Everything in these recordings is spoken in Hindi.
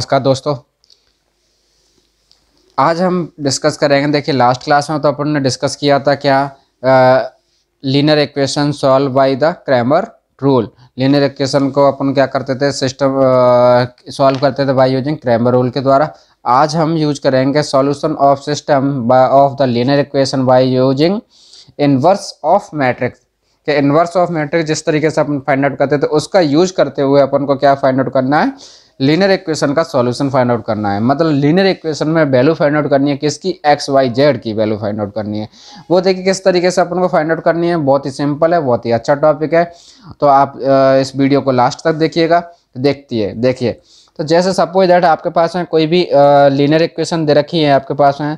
नमस्कार दोस्तों आज हम डिस्कस करेंगे देखिए लास्ट क्लास में तो अपन ने डिस्कस किया था क्या linear equation solve by the Cramer rule linear equation को अपन क्या करते थे सिस्टम सॉल्व करते थे बाय यूजिंग क्रैमर रूल के द्वारा आज हम यूज करेंगे solution of system of the linear equation by using inverse of matrix के इनवर्स ऑफ मैट्रिक्स जिस तरीके से अपन फाइंड आउट करते थे उसका यूज करते हुए अपन को क्या फाइंड आउट करना है लीनियर इक्वेशन का सॉल्यूशन फाइंड आउट करना है मतलब लीनर इक्वेशन में वैल्यू फाइंड आउट करनी है किसकी एक्स वाई जेड की वैल्यू फाइंड आउट करनी है वो देखिए किस तरीके से अपन को फाइंड आउट करनी है बहुत ही सिंपल है बहुत ही अच्छा टॉपिक है तो आप इस वीडियो को लास्ट तक देखिएगा देखती है देखिए तो जैसे सपोज दैट आपके पास में कोई भी लीनर इक्वेशन दे रखी है आपके पास में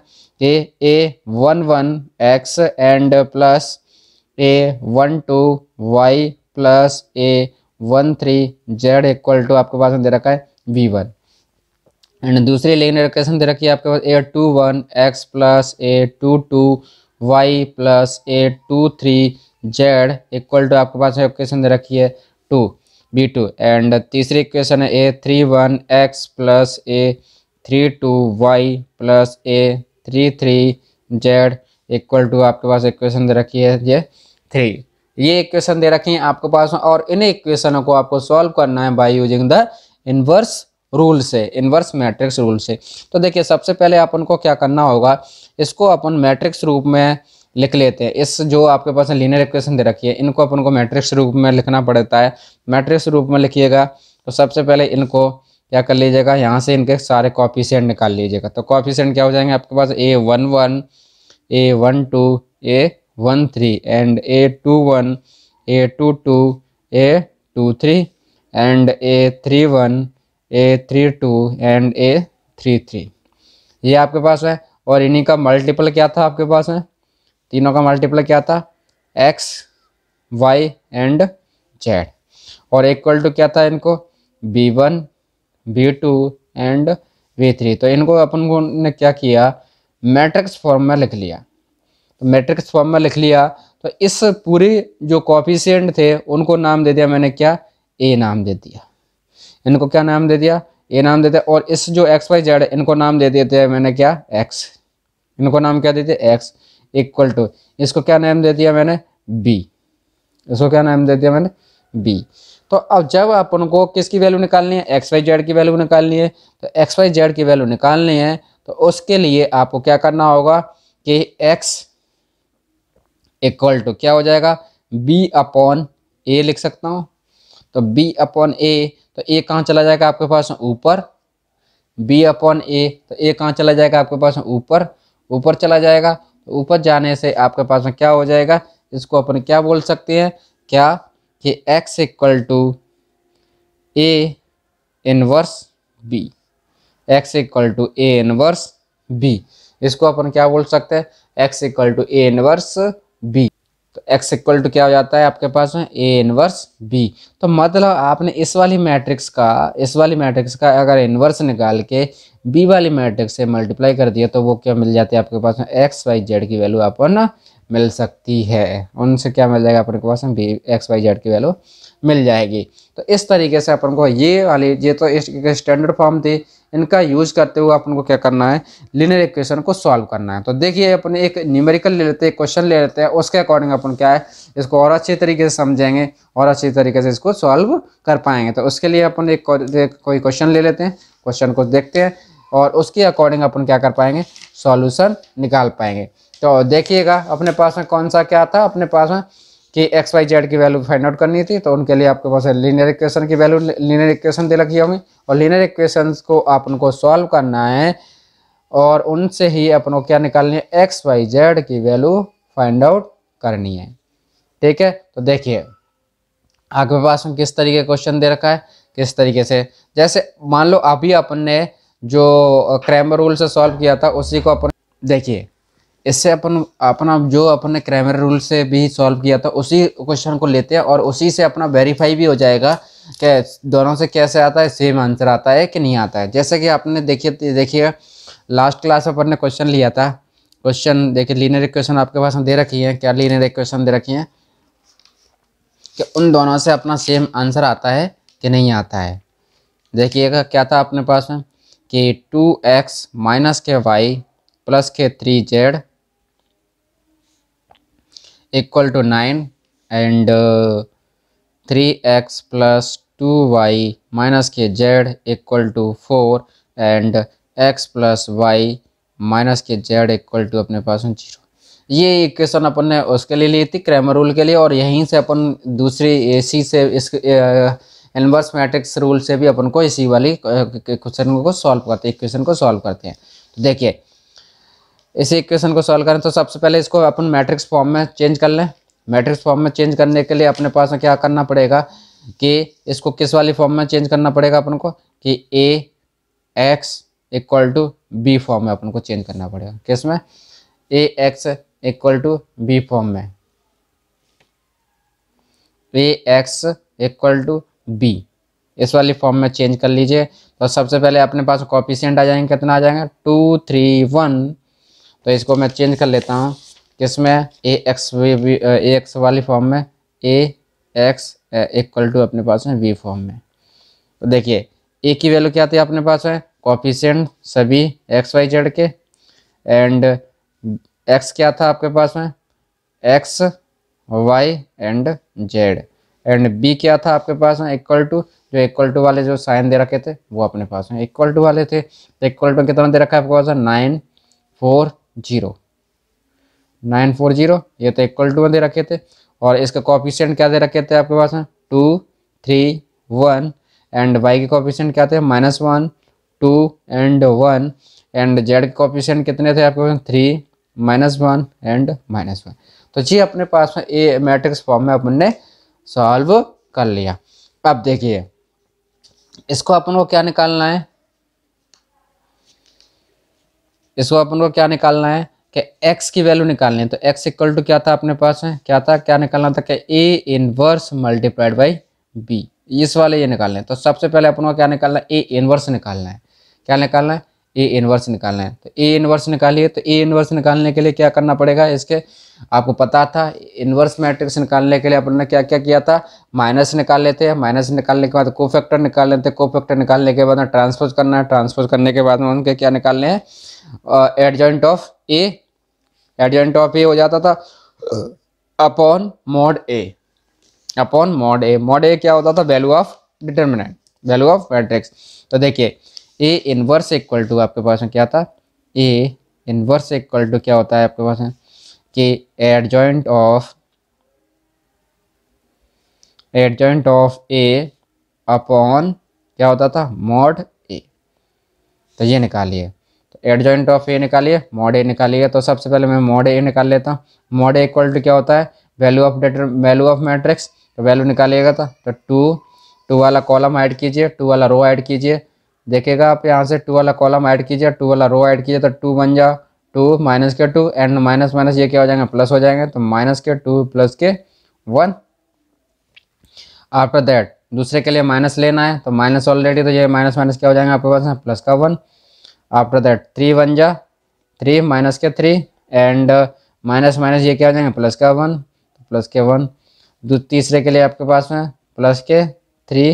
A A one one X and plus A one two Y plus A one three Z equal to आपके पास में दे रखा है वी वन एंड दूसरी लेकिन लोकेशन दे रखी है आपके पास A two one X plus A two two Y plus A two three Z equal to आपके पास इक्वेशन दे रखी है टू बी टू एंड तीसरी इक्वेशन है A three one X plus A three two Y plus A three three Z equal to आपके पास इक्वेशन दे रखी है ये थ्री ये इक्वेशन दे रखी है आपके पास और इन इक्वेशनों को आपको सॉल्व करना है by using the inverse rule से इनवर्स मैट्रिक्स रूल से तो देखिए सबसे पहले आप उनको क्या करना होगा इसको अपन मैट्रिक्स रूप में लिख लेते हैं इस जो आपके पास लीनियर इक्वेशन दे रखी है इनको अपन को मैट्रिक्स रूप में लिखना पड़ता है मैट्रिक्स रूप में लिखिएगा तो सबसे पहले इनको क्या कर लीजिएगा यहाँ से इनके सारे कॉफिशेंट निकाल लीजिएगा तो कॉफिशेंट क्या हो जाएंगे आपके पास A one one A one two A one three and A two one A two two A two three and A three one A three two and A three three ये आपके पास है और इन्हीं का मल्टीपल क्या था आपके पास है तीनों का मल्टीपल क्या था एक्स वाई एंड जेड और इक्वल टू क्या था इनको B one B two and B three तो इनको अपन ने क्या किया मैट्रिक्स फॉर्म में लिख लिया तो मैट्रिक्स फॉर्म में लिख लिया तो इस पूरी जो कॉफिशियंट थे उनको नाम दे दिया मैंने क्या ए नाम दे दिया इनको क्या नाम दे दिया ए नाम देते और इस जो एक्स वाई जेड इनको नाम दे देते हैं मैंने क्या एक्स इनको नाम क्या देते एक्स इक्वल टू इसको क्या नाम दे दिया मैंने बी इसको क्या नाम दे दिया मैंने बी तो अब जब आप उनको किसकी वैल्यू निकालनी है एक्स वाई जेड की वैल्यू निकालनी है तो एक्स वाई जेड की वैल्यू निकालनी है तो उसके लिए आपको क्या करना होगा कि एक्स इक्वल टू क्या हो जाएगा बी अपॉन ए लिख सकता हूँ तो बी अपॉन ए तो ए कहाँ चला जाएगा आपके पास ऊपर बी अपॉन ए तो ए कहाँ चला जाएगा आपके पास ऊपर ऊपर चला जाएगा तो ऊपर जाने से आपके पास में क्या हो जाएगा इसको अपन क्या बोल सकते हैं क्या कि x equal to A inverse B x equal to A inverse B इसको अपन क्या बोल सकते हैं x equal to A inverse B तो x इक्वल टू क्या हो जाता है आपके पास में ए इनवर्स b तो मतलब आपने इस वाली मैट्रिक्स का इस वाली मैट्रिक्स का अगर इनवर्स निकाल के b वाली मैट्रिक्स से मल्टीप्लाई कर दिया तो वो क्या मिल जाती है आपके पास में एक्स वाई जेड की वैल्यू अपन मिल सकती है उनसे क्या मिल जाएगा अपने पास में बी एक्स वाई जेड की वैल्यू मिल जाएगी तो इस तरीके से अपन को ये वाली ये तो स्टैंडर्ड फॉर्म थी इनका यूज करते हुए अपन को क्या करना है लिनियर इक्वेशन को सॉल्व करना है तो देखिए अपन एक न्यूमेरिकल ले लेते हैं क्वेश्चन ले लेते हैं उसके अकॉर्डिंग अपन क्या है इसको और अच्छे तरीके से समझेंगे और अच्छे तरीके से इसको सॉल्व कर पाएंगे तो उसके लिए अपन एक कोई क्वेश्चन ले लेते हैं क्वेश्चन को देखते हैं और उसके अकॉर्डिंग अपन क्या कर पाएंगे सॉल्यूशन निकाल पाएंगे तो देखिएगा अपने पास में कौन सा क्या था अपने पास में कि एक्स वाई जेड की वैल्यू फाइंड आउट करनी थी तो उनके लिए आपके पास लीनियर इक्वेशन की वैल्यू लीनियर इक्वेशन दे रखी होगी और लीनियर इक्वेशन को आप उनको सॉल्व करना है और उनसे ही अपन को क्या निकालनी है एक्स वाई जेड की वैल्यू फाइंड आउट करनी है ठीक है तो देखिए आपके पास में किस तरीके क्वेश्चन दे रखा है किस तरीके से जैसे मान लो अभी अपन ने जो क्रैमर रूल से सॉल्व किया था उसी को अपन देखिए इससे अपन अपना जो अपन ने क्रैमर रूल से भी सॉल्व किया था तो उसी क्वेश्चन को लेते हैं और उसी से अपना वेरीफाई भी हो जाएगा कि दोनों से कैसे आता है सेम आंसर आता है कि नहीं आता है जैसे कि आपने देखिए देखिए लास्ट क्लास अपन ने क्वेश्चन लिया था क्वेश्चन देखिए लीनियर इक्वेशन आपके पास में दे रखी है क्या लीनियर इक्वेशन दे रखी है कि उन दोनों से अपना सेम आंसर आता है कि नहीं आता है देखिएगा क्या था अपने पास में कि टू एक्स माइनस के वाई प्लस के three z equal to 9 and uh, 3x plus 2y minus kz equal to 4 and uh, x plus y minus के जेड इक्वल टू अपने पास में जीरो ये इक्वेशन अपन ने उसके लिए ली थी क्रैमर रूल के लिए और यहीं से अपन दूसरी एसी से इस इन्वर्स मैट्रिक्स रूल से भी अपन को इसी वाली क्वेश्चन uh, को सॉल्व करते इक्वेशन को सॉल्व करते हैं तो देखिए इसी इक्वेशन को सॉल्व करें तो सबसे पहले इसको अपन मैट्रिक्स फॉर्म में चेंज कर लें मैट्रिक्स फॉर्म में चेंज करने के लिए अपने पास में क्या करना पड़ेगा कि इसको किस वाली फॉर्म में चेंज करना पड़ेगा अपन को कि A x equal to B form में अपन को चेंज करना पड़ेगा किस में A x equal to B form में A x equal to B इस वाली फॉर्म में चेंज कर लीजिए तो सबसे पहले अपने पास कॉपिशेंट आ जाएंगे कितना आ जाएगा टू थ्री वन तो इसको मैं चेंज कर लेता हूँ किसमें A x v A x वाली फॉर्म में ए एक्स इक्वल टू अपने पास है वी फॉर्म में तो देखिए ए की वैल्यू क्या थी अपने पास है कॉफिशेंट सभी एक्स वाई जेड के एंड एक्स क्या था आपके पास में x Y and z and B क्या था आपके पास में इक्वल टू जो इक्वल टू वाले जो साइन दे रखे थे वो अपने पास में इक्वल टू वाले थे तो इक्वल टू कितना दे रखा है आपके पास nine four zero nine four zero ये तो इक्वल टू में दे रखे थे और इसका कॉपिशेंट क्या दे रखे थे आपके पास में two three one and y के कॉपिशेंट क्या थे minus one two and one and z के कॉपिशेंट कितने थे आपके पास three minus one and minus one तो जी अपने पास में ए मैट्रिक्स फॉर्म में अपन ने सॉल्व कर लिया अब देखिए इसको अपन को क्या निकालना है इसको अपन को क्या निकालना है कि x की वैल्यू निकालनी है तो x इक्वल टू क्या था अपने पास है क्या था क्या निकालना था कि a inverse multiplied by B इस वाले ये निकालना है तो सबसे पहले अपन को क्या निकालना है a इनवर्स निकालना है क्या निकालना है ए इनवर्स निकालना है तो ए इनवर्स निकालिए तो ए इनवर्स निकालने के लिए क्या करना पड़ेगा इसके आपको पता था इनवर्स मैट्रिक्स निकालने के लिए अपन ने क्या क्या किया था माइनस निकाल लेते हैं माइनस निकालने के बाद को फैक्टर निकाल लेते हैं को फैक्टर निकालने के बाद में ट्रांसपोज करना है ट्रांसपोज करने के बाद में उनके क्या निकालने हैं adjoint of A adjoint of A हो जाता था upon mod A upon mod A mod A क्या होता था value of determinant value of matrix तो देखिए ए इनवर्स इक्वल टू आपके पास में क्या था ए इनवर्स इक्वल टू क्या होता है आपके पास में कि adjoint of adjoint of A upon क्या होता था मॉड ए तो ये निकालिए तो एडजॉइंट ऑफ ए निकालिए मॉड ए निकालिए तो सबसे पहले मैं मॉड ए निकाल लेता हूँ मॉड ए इक्वल टू क्या होता है value of determinant value of matrix तो वैल्यू निकालिएगा था तो टू तो टू वाला कॉलम ऐड कीजिए टू वाला रो ऐड कीजिए देखिएगा आप यहाँ से टू वाला कॉलम ऐड कीजिए टू वाला रो ऐड कीजिए तो टू बन जा टू माइनस के टू एंड माइनस माइनस ये क्या हो जाएंगे प्लस हो जाएंगे तो माइनस के टू प्लस के वन आफ्टर दैट दूसरे के लिए माइनस लेना है तो माइनस ऑलरेडी तो ये माइनस माइनस क्या हो जाएंगे आपके पास प्लस का one after that three one जा थ्री माइनस के थ्री एंड माइनस माइनस ये क्या हो जाएंगे प्लस का वन प्लस के वन तीसरे के लिए आपके पास में प्लस के थ्री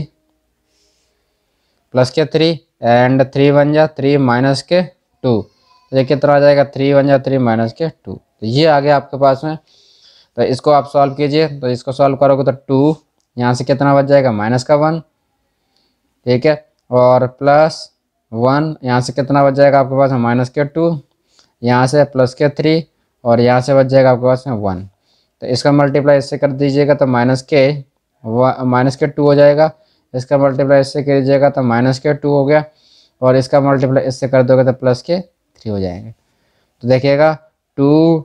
प्लस के थ्री एंड थ्री वन जा थ्री माइनस के टू तो ये कितना आ जाएगा थ्री वन जा थ्री माइनस के टू तो ये आ गया आपके पास में तो इसको आप सॉल्व कीजिए तो इसको सॉल्व करोगे तो टू यहाँ से कितना बच जाएगा माइनस का वन ठीक है और प्लस वन यहाँ से कितना बच जाएगा आपके पास में माइनस के टू यहाँ से प्लस के थ्री और यहाँ से बच जाएगा आपके पास में वन तो इसका मल्टीप्लाई इससे कर दीजिएगा तो माइनस के माइनस के टू हो जाएगा इसका मल्टीप्लाई इससे कर दीजिएगा तो माइनस के टू हो गया और इसका मल्टीप्लाई इससे कर दोगे तो प्लस के थ्री हो जाएंगे तो देखिएगा टू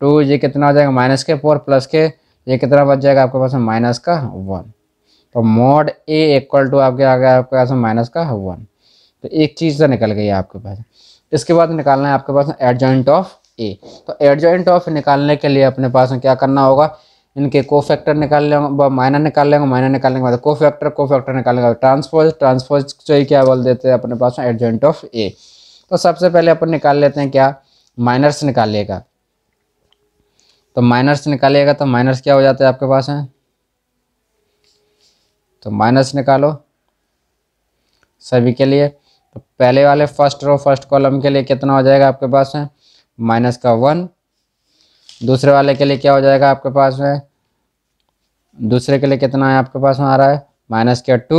टू ये कितना हो जाएगा माइनस के फोर प्लस के ये कितना बच जाएगा आपके पास माइनस का वन तो मोड ए इक्वल टू आपके आ गया आपके पास माइनस का वन तो एक चीज़ तो निकल गई आपके पास इसके बाद निकालना है आपके पास एडजॉइंट ऑफ ए तो एडजॉइंट ऑफ निकालने के लिए अपने पास क्या करना होगा इनके को फैक्टर निकाल लेंगे माइनर निकाल लेंगे माइनर निकालने के बाद को फैक्टर को फैक्टर निकालने के बाद ट्रांसपोज ट्रांसपोज जो क्या बोल देते हैं अपने पास में एडजेंट ऑफ ए तो सबसे पहले अपन निकाल लेते हैं क्या माइनर्स निकालिएगा तो माइनर्स निकालिएगा तो माइनर्स क्या हो जाते हैं आपके पास है तो माइनस निकालो सभी के लिए तो पहले वाले फर्स्ट रो फर्स्ट कॉलम के लिए कितना हो जाएगा आपके पास है माइनस का वन दूसरे वाले के लिए क्या हो जाएगा आपके पास में दूसरे के लिए कितना है आपके पास में आ रहा है माइनस के टू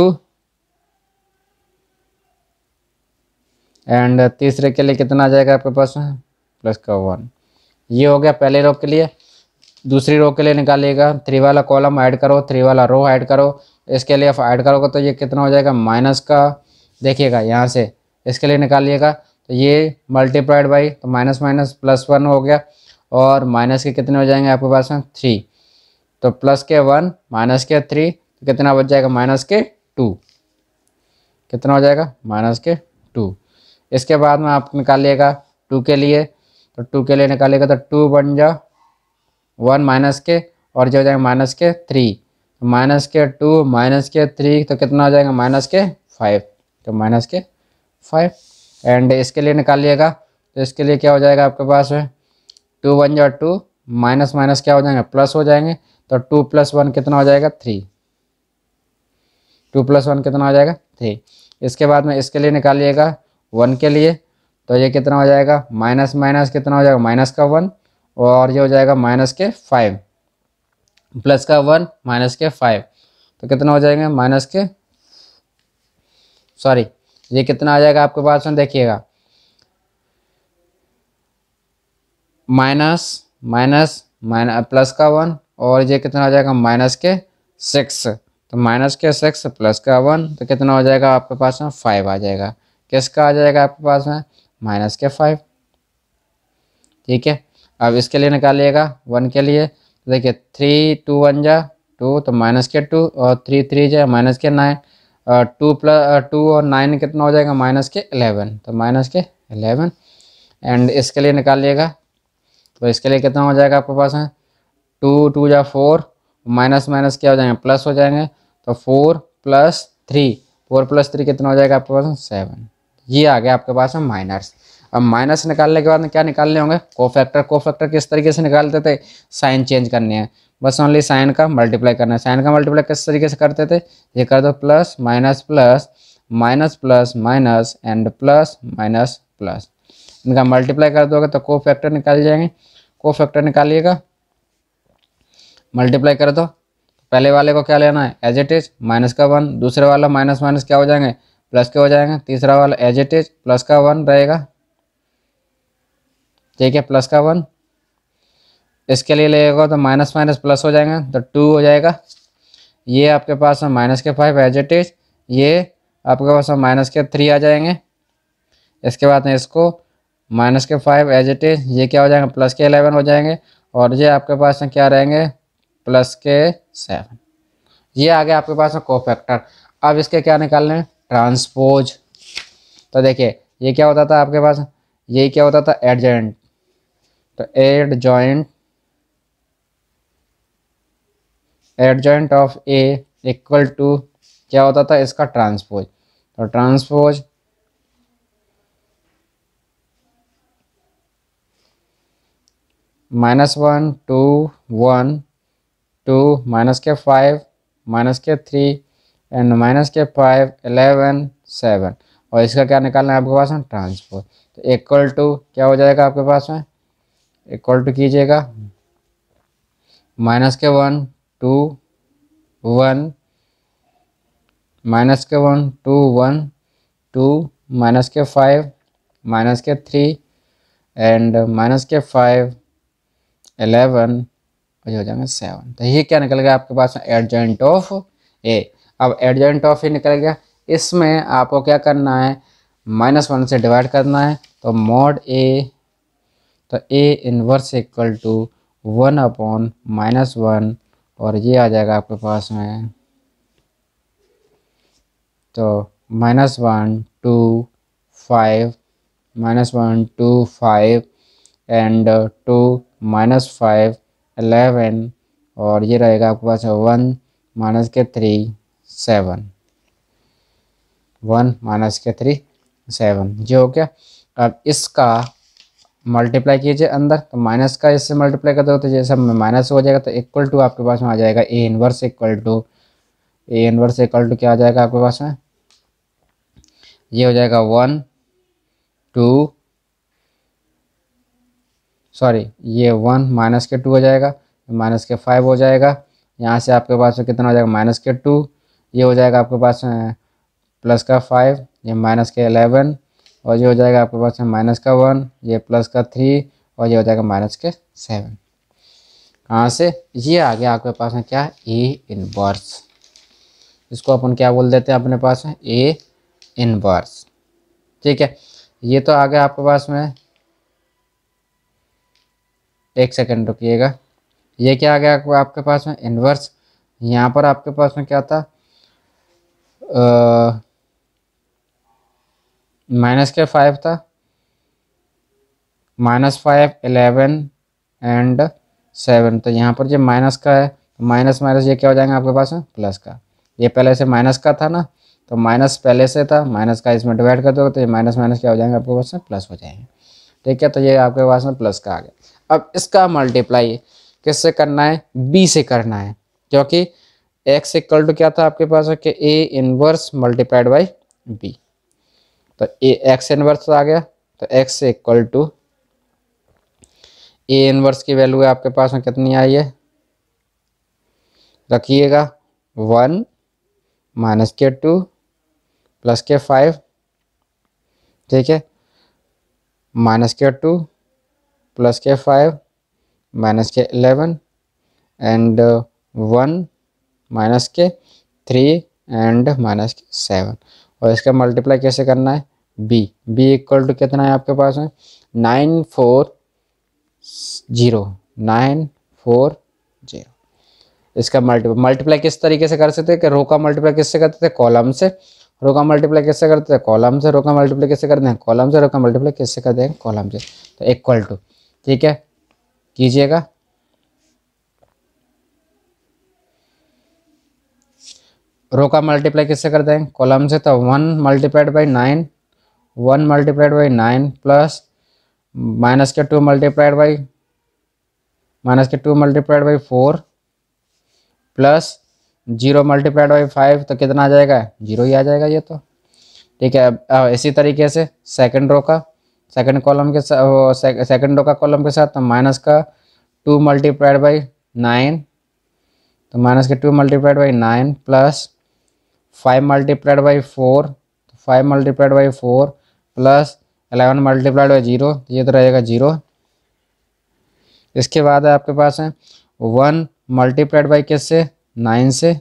एंड तीसरे के लिए कितना आ जाएगा आपके पास में प्लस का वन ये हो गया पहले रो के लिए दूसरी रो के लिए निकालिएगा थ्री वाला कॉलम ऐड करो थ्री वाला रो ऐड करो इसके लिए आप ऐड करोगे तो ये कितना हो जाएगा माइनस का देखिएगा यहाँ से इसके लिए निकालिएगा तो ये मल्टीप्लाइड बाई तो माइनस माइनस प्लस वन हो गया और माइनस के कितने हो जाएंगे आपके पास में थ्री तो प्लस के वन माइनस के थ्री तो कितना बच जाएगा माइनस के टू कितना हो जाएगा माइनस के टू इसके बाद में आप निकालिएगा टू के लिए तो टू के लिए निकालिएगा तो टू बन जा वन माइनस के और जो हो जाएगा माइनस के थ्री माइनस के टू माइनस के थ्री तो कितना हो जाएगा माइनस के फाइव तो माइनस के फाइव एंड इसके लिए निकालिएगा तो इसके लिए क्या हो जाएगा आपके पास में टू वन जो टू माइनस माइनस क्या हो जाएंगे प्लस हो जाएंगे तो टू प्लस वन कितना हो जाएगा थ्री टू प्लस वन कितना हो जाएगा थ्री इसके बाद में इसके लिए निकालिएगा वन के लिए तो ये कितना हो जाएगा माइनस माइनस कितना हो जाएगा माइनस का वन और ये हो जाएगा माइनस के फाइव प्लस का वन माइनस के फाइव तो कितना हो जाएंगे माइनस के सॉरी ये कितना आ जाएगा आपके पास में देखिएगा माइनस माइनस माइनस प्लस का वन और ये कितना हो जाएगा माइनस के सिक्स तो माइनस के सिक्स प्लस का वन तो कितना हो जाएगा आपके पास में फाइव आ जाएगा किसका आ जाएगा आपके पास में माइनस के फाइव ठीक है अब इसके लिए निकालिएगा वन के लिए देखिए थ्री टू वन जा टू तो माइनस के टू और थ्री थ्री जाए माइनस के नाइन और टू प्लस टू और नाइन कितना हो जाएगा माइनस के एलेवन तो माइनस के एलेवन एंड इसके लिए निकालिएगा तो इसके लिए कितना हो जाएगा आपके पास में टू टू या फोर माइनस माइनस क्या हो जाएंगे प्लस हो जाएंगे तो four plus three four plus three कितना हो जाएगा आपके पास सेवन ये आ गया आपके पास में माइनस अब माइनस निकालने के बाद में क्या निकालने होंगे को फैक्टर को फैक्टर किस तरीके से निकालते थे साइन चेंज करने हैं बस ओनली साइन का मल्टीप्लाई करना है साइन का मल्टीप्लाई किस तरीके से करते थे ये कर दो plus minus plus minus plus minus and plus minus plus इनका मल्टीप्लाई कर दोगे तो को फैक्टर निकाल जाएंगे को फैक्टर निकालिएगा मल्टीप्लाई कर दो पहले वाले को क्या लेना है एज इट इज माइनस का वन दूसरे वाला माइनस माइनस क्या हो जाएंगे प्लस के हो जाएंगे तीसरा वाला एज इट इज प्लस का वन रहेगा ठीक है प्लस का वन इसके लिए लेगा तो माइनस माइनस प्लस हो जाएंगे तो टू हो जाएगा ये आपके पास है माइनस के फाइव एज इट इज ये आपके पास माइनस के थ्री आ जाएंगे इसके बाद इसको माइनस के फाइव एज इट इज़ ये क्या हो जाएगा प्लस के एलेवन हो जाएंगे और ये आपके पास में क्या रहेंगे प्लस के सेवन ये आ गया आपके पास में कोफैक्टर अब इसके क्या निकालने ट्रांसपोज तो देखिए ये क्या होता था आपके पास ये क्या होता था एडजेंट तो adjoint adjoint of A equal to क्या होता था इसका ट्रांसपोज तो transpose minus one two one two minus के फाइव माइनस के थ्री एंड माइनस के फाइव एलेवन सेवन और इसका क्या निकालना है आपके पास में ट्रांसफोर तो इक्वल टू क्या हो जाएगा आपके पास में इक्वल टू कीजिएगा माइनस के वन टू वन माइनस के one two one two minus के फाइव माइनस के थ्री एंड माइनस के फाइव एलेवन और ये हो जाएंगे सेवन तो ये क्या निकल गया आपके पास एडजेंट ऑफ ए अब एडजेंट ऑफ ए निकल गया इसमें आपको क्या करना है माइनस वन से डिवाइड करना है तो मोड ए तो A inverse equal to one upon minus one और ये आ जाएगा आपके पास में तो minus one two five minus one two five and two minus five eleven और ये रहेगा आपके पास वन माइनस के थ्री सेवन वन माइनस के थ्री सेवन ये हो गया अब इसका मल्टीप्लाई कीजिए अंदर तो माइनस का इससे मल्टीप्लाई कर दो तो जैसे माइनस हो जाएगा तो इक्वल टू आपके पास में आ जाएगा A inverse equal to A inverse equal to क्या आ जाएगा आपके पास में ये हो जाएगा वन टू सॉरी ये वन माइनस के टू हो जाएगा माइनस के फाइव हो जाएगा यहाँ से आपके पास में कितना हो जाएगा माइनस के टू ये हो जाएगा आपके पास प्लस का फाइव ये माइनस के एलेवन और ये हो जाएगा आपके पास माइनस का वन ये प्लस का थ्री और ये हो जाएगा माइनस के सेवन कहाँ से ये आ गया आपके पास में क्या ए इनवर्स इसको अपन क्या बोल देते हैं अपने पास में ए इनवर्स ठीक है ये तो आ गया आपके पास में एक सेकंड रुकिएगा ये क्या आ गया आपके पास में इन्वर्स यहाँ पर आपके पास में क्या था माइनस के फाइव था minus five eleven and seven तो यहाँ पर ये माइनस का है तो माइनस माइनस ये क्या हो जाएगा आपके पास में प्लस का ये पहले से माइनस का था ना तो माइनस पहले से था माइनस का इसमें डिवाइड कर दो तो ये माइनस माइनस क्या हो जाएंगे आपके पास में प्लस हो जाएंगे ठीक है तो ये आपके पास में प्लस का आ गया अब इसका मल्टीप्लाई किससे करना है बी से करना है क्योंकि एक्स इक्वल टू क्या था आपके पास कि A inverse multiplied by B तो ए एक्स इनवर्स आ गया तो x equal to A inverse की वैल्यू है आपके पास में कितनी आई है रखिएगा वन माइनस के टू प्लस के फाइव ठीक है माइनस के टू प्लस के फाइव माइनस के एलेवन एंड वन माइनस के थ्री एंड माइनस के सेवन और इसका मल्टीप्लाई कैसे करना है बी बी इक्वल टू कितना है आपके पास में nine four zero nine four zero इसका मल्टीप्लाई मल्टीप्लाई किस तरीके से कर सकते हैं कि रो का मल्टीप्लाई किससे करते थे कॉलम से रो का मल्टीप्लाई किससे करते थे कॉलम से रो का मल्टीप्लाई किससे करते हैं कॉलम से रो का मल्टीप्लाई किससे करते हैं कॉलम से तो इक्वल टू ठीक है कीजिएगा रो का मल्टीप्लाई किससे कर देंगे कॉलम से तो one multiplied by nine one multiplied by nine plus minus के टू मल्टीप्लाइड बाई माइनस के two multiplied by four plus zero multiplied by five तो कितना आ जाएगा जीरो ही आ जाएगा ये तो ठीक है अब इसी तरीके से सेकंड रो का सेकंड कॉलम के साथ सेकंड का कॉलम के साथ तो माइनस का टू मल्टीप्लाइड बाई नाइन तो माइनस के two multiplied by nine plus five multiplied by four तो five multiplied by four plus eleven multiplied by zero ये तो रहेगा जीरो इसके बाद आपके पास है वन मल्टीप्लाइड बाई किस से नाइन से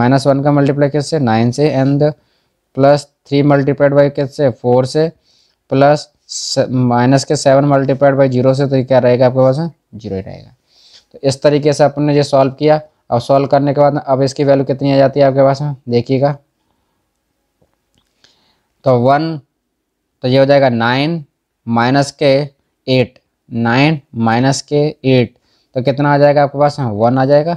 माइनस वन का मल्टीप्लाई किस से नाइन से and plus three multiplied by किस से फोर से प्लस माइनस के सेवन मल्टीप्लाइड बाई जीरो से तो क्या रहेगा आपके पास जीरो ही रहेगा तो इस तरीके से अपन ने ये सॉल्व किया अब सॉल्व करने के बाद अब इसकी वैल्यू कितनी आ जाती है आपके पास में देखिएगा तो वन तो ये हो जाएगा नाइन माइनस के एट नाइन माइनस के एट तो कितना आ जाएगा आपके पास वन आ जाएगा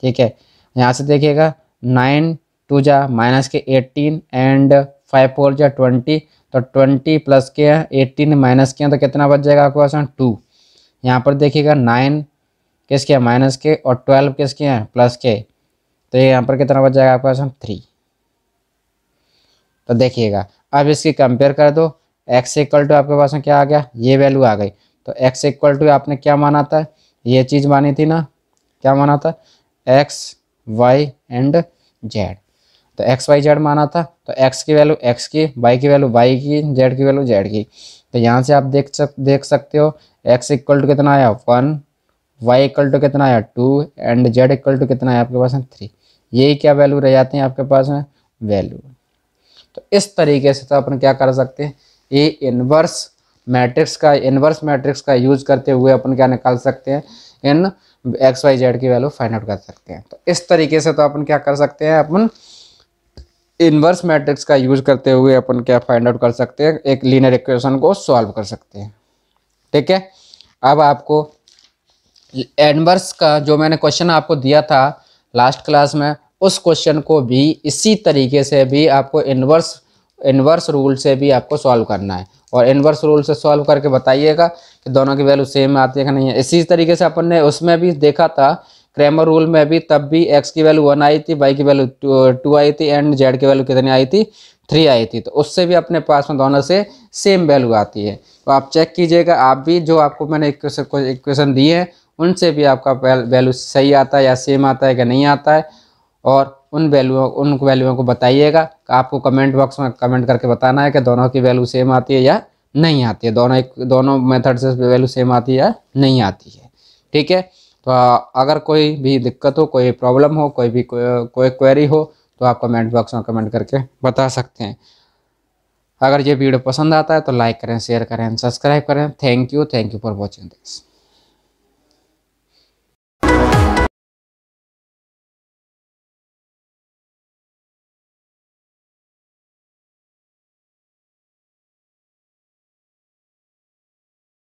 ठीक है यहाँ से देखिएगा नाइन टू जा माइनस के एटीन एंड फाइव फोर जा ट्वेंटी तो ट्वेंटी प्लस के हैं एटीन माइनस के हैं तो कितना बच जाएगा आपके पास टू यहाँ पर देखिएगा नाइन किसके हैं माइनस के और ट्वेल्व किसके हैं प्लस के तो ये यहाँ पर कितना बच जाएगा आपके पास थ्री तो देखिएगा अब इसकी कंपेयर कर दो एक्स इक्वल टू आपके पास में क्या आ गया ये वैल्यू आ गई तो एक्स इक्वल टू आपने क्या माना था ये चीज़ मानी थी ना क्या माना था एक्स वाई एंड जेड तो एक्स वाई जेड माना था तो एक्स की वैल्यू एक्स की वाई की वैल्यू वाई की जेड की वैल्यू जेड की तो यहाँ से आप देख सक देख सकते हो एक्स इक्वल टू कितना आया वन वाई इक्वल टू कितना आया two and z equal to कितना आया आपके पास है थ्री यही क्या वैल्यू रह जाते हैं आपके पास में वैल्यू तो इस तरीके से तो अपन क्या कर सकते हैं ये इनवर्स मैट्रिक्स का इनवर्स मैट्रिक्स का यूज करते हुए अपन क्या निकाल सकते हैं इन एक्स वाई जेड की वैल्यू फाइंड आउट कर सकते हैं तो इस तरीके से तो अपन क्या कर सकते हैं अपन इन्वर्स मैट्रिक्स का यूज करते हुए अपन क्या फाइंड आउट कर सकते हैं एक लीनर इक्वेशन को सॉल्व कर सकते हैं ठीक है अब आपको इन्वर्स का जो मैंने क्वेश्चन आपको दिया था लास्ट क्लास में उस क्वेश्चन को भी इसी तरीके से भी आपको इन्वर्स इन्वर्स रूल से भी आपको सॉल्व करना है और इन्वर्स रूल से सॉल्व करके बताइएगा कि दोनों की वैल्यू सेम आती है कि नहीं है इसी तरीके से अपन ने उसमें भी देखा था क्रेमर रूल में भी तब भी एक्स की वैल्यू वन आई थी वाई की वैल्यू टू, टू आई थी एंड जेड की वैल्यू कितनी आई थी थ्री आई थी तो उससे भी अपने पास में दोनों से सेम वैल्यू आती है तो आप चेक कीजिएगा आप भी जो आपको मैंने इक्वेशन इक्वेशन दी है उनसे भी आपका वैल्यू सही आता है या सेम आता है कि नहीं आता है और उन वैल्यूओं उन वैल्यूओं को बताइएगा आपको कमेंट बॉक्स में कमेंट करके बताना है कि दोनों की वैल्यू सेम आती है या नहीं आती है दोनों एक दोनों मेथड से वैल्यू सेम आती है या नहीं आती है ठीक है तो अगर कोई भी दिक्कत हो कोई प्रॉब्लम हो कोई भी कोई क्वेरी हो तो आप कमेंट बॉक्स में कमेंट करके बता सकते हैं अगर ये वीडियो पसंद आता है तो लाइक करें शेयर करें सब्सक्राइब करें thank you thank you for watching this